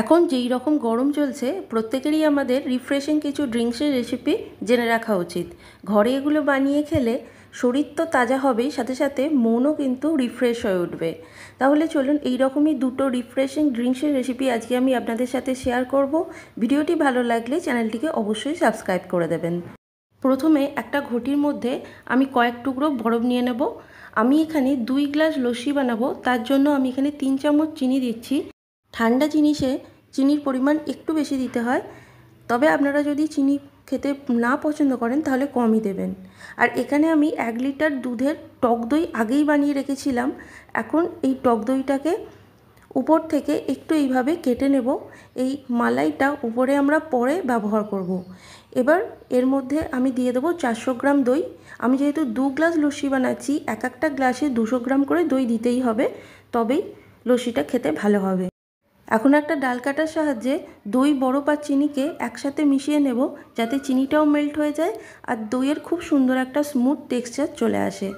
এখন যেই রকম গরম চলছে প্রত্যেকেরই আমাদের রিফ্রেশিং কিছু ড্রিঙ্কসের রেসিপি জেনে রাখা উচিত ঘরে এগুলো বানিয়ে খেলে শরীর তো তাজা হবেই সাথে সাথে মনও কিন্তু রিফ্রেশ হয়ে উঠবে তাহলে চলুন এই রকমই দুটো রিফ্রেশিং ড্রিঙ্কসের রেসিপি আজকে আমি আপনাদের সাথে শেয়ার করব ভিডিওটি ভালো লাগলে চ্যানেলটিকে অবশ্যই সাবস্ক্রাইব করে দেবেন প্রথমে একটা ঘটির মধ্যে আমি কয়েক টুকরো বরফ নিয়ে নেব আমি এখানে দুই গ্লাস লস্যি বানাবো তার জন্য আমি এখানে তিন চামচ চিনি দিচ্ছি ঠান্ডা জিনিসে চিনির পরিমাণ একটু বেশি দিতে হয় তবে আপনারা যদি চিনি খেতে না পছন্দ করেন তাহলে কমই দেবেন আর এখানে আমি এক লিটার দুধের টক দই আগেই বানিয়ে রেখেছিলাম এখন এই টক দইটাকে উপর থেকে একটু এইভাবে কেটে নেব এই মালাইটা উপরে আমরা পরে ব্যবহার করব। এবার এর মধ্যে আমি দিয়ে দেবো চারশো গ্রাম দই আমি যেহেতু দু গ্লাস লস্যি বানাচ্ছি এক একটা গ্লাসে দুশো গ্রাম করে দই দিতেই হবে তবেই লস্যিটা খেতে ভালো হবে এখন একটা ডাল কাটার সাহায্যে দই বড় পা চিনিকে একসাথে মিশিয়ে নেব যাতে চিনিটাও মেল্ট হয়ে যায় আর দইয়ের খুব সুন্দর একটা স্মুথ টেক্সচার চলে আসে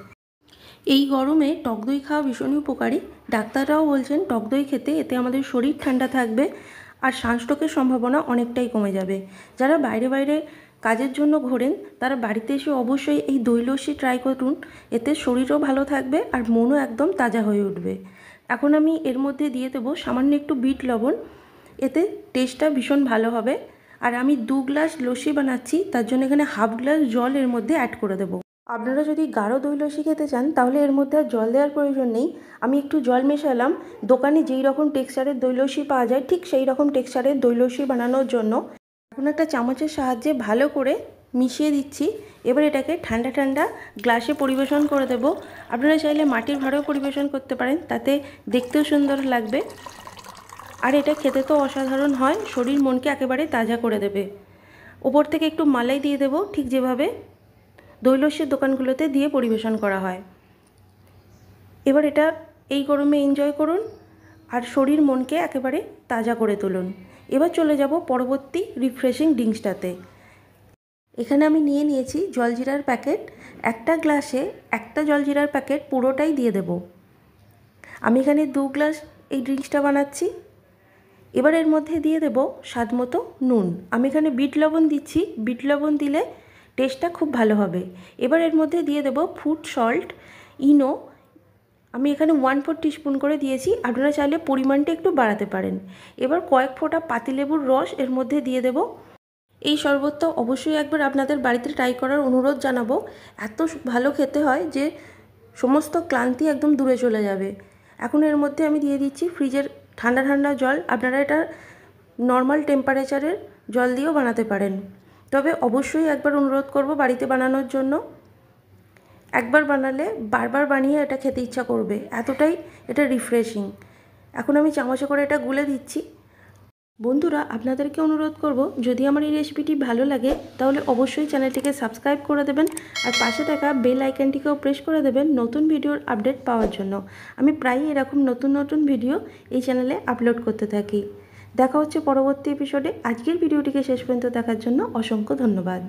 এই গরমে টক দই খাওয়া ভীষণই উপকারী ডাক্তাররাও বলছেন টক দই খেতে এতে আমাদের শরীর ঠান্ডা থাকবে আর সানস্ট্রোকের সম্ভাবনা অনেকটাই কমে যাবে যারা বাইরে বাইরে কাজের জন্য ঘোরেন তারা বাড়িতে এসে অবশ্যই এই দই লস্যি ট্রাই করুন এতে শরীরও ভালো থাকবে আর মনও একদম তাজা হয়ে উঠবে এখন আমি এর মধ্যে দিয়ে দেবো সামান্য একটু বিট লবণ এতে টেস্টটা ভীষণ ভালো হবে আর আমি দু গ্লাস লস্যি বানাচ্ছি তার জন্য এখানে হাফ গ্লাস জল এর মধ্যে অ্যাড করে দেবো আপনারা যদি গাঢ় দই লসি খেতে চান তাহলে এর মধ্যে আর জল দেওয়ার প্রয়োজন নেই আমি একটু জল মেশালাম দোকানে যেই রকম টেক্সচারের দই লসি পাওয়া যায় ঠিক সেই রকম টেক্সচারের দই লসি বানানোর জন্য এখন একটা চামচের সাহায্যে ভালো করে মিশিয়ে দিচ্ছি এবার এটাকে ঠান্ডা ঠান্ডা গ্লাসে পরিবেশন করে দেব আপনারা চাইলে মাটির ভাড়াও পরিবেশন করতে পারেন তাতে দেখতেও সুন্দর লাগবে আর এটা খেতে তো অসাধারণ হয় শরীর মনকে একেবারে তাজা করে দেবে ওপর থেকে একটু মালাই দিয়ে দেব ঠিক যেভাবে দৈলস্যের দোকানগুলোতে দিয়ে পরিবেশন করা হয় এবার এটা এই গরমে এনজয় করুন আর শরীর মনকে একেবারে তাজা করে তুলুন এবার চলে যাব পরবর্তী রিফ্রেশিং ডিঙ্কসটাতে এখানে আমি নিয়ে নিয়েছি জলজিরার প্যাকেট একটা গ্লাসে একটা জলজিরার প্যাকেট পুরোটাই দিয়ে দেব আমি এখানে দু গ্লাস এই ড্রিঙ্কসটা বানাচ্ছি এবার এর মধ্যে দিয়ে দেব স্বাদ মতো নুন আমি এখানে বিট লবণ দিচ্ছি বিট লবণ দিলে টেস্টটা খুব ভালো হবে এবার এর মধ্যে দিয়ে দেব ফুড সল্ট ইনো আমি এখানে ওয়ান ফোর টিস্পুন করে দিয়েছি আপনারা চাইলে পরিমাণটা একটু বাড়াতে পারেন এবার কয়েক ফোঁটা পাতিলেবুর রস এর মধ্যে দিয়ে দেবো এই শরবতটা অবশ্যই একবার আপনাদের বাড়িতে ট্রাই করার অনুরোধ জানাবো এত ভালো খেতে হয় যে সমস্ত ক্লান্তি একদম দূরে চলে যাবে এখন এর মধ্যে আমি দিয়ে দিচ্ছি ফ্রিজের ঠান্ডা ঠান্ডা জল আপনারা এটা নর্মাল টেম্পারেচারের জল দিয়েও বানাতে পারেন তবে অবশ্যই একবার অনুরোধ করব বাড়িতে বানানোর জন্য একবার বানালে বারবার বানিয়ে এটা খেতে ইচ্ছা করবে এতটাই এটা রিফ্রেশিং এখন আমি চামচে করে এটা গুলে দিচ্ছি বন্ধুরা আপনাদেরকে অনুরোধ করব যদি আমার এই রেসিপিটি ভালো লাগে তাহলে অবশ্যই চ্যানেলটিকে সাবস্ক্রাইব করে দেবেন আর পাশে থাকা বেল আইকনটিকেও প্রেস করে দেবেন নতুন ভিডিওর আপডেট পাওয়ার জন্য আমি প্রায়ই এরকম নতুন নতুন ভিডিও এই চ্যানেলে আপলোড করতে থাকি দেখা হচ্ছে পরবর্তী এপিসোডে আজকের ভিডিওটিকে শেষ পর্যন্ত দেখার জন্য অসংখ্য ধন্যবাদ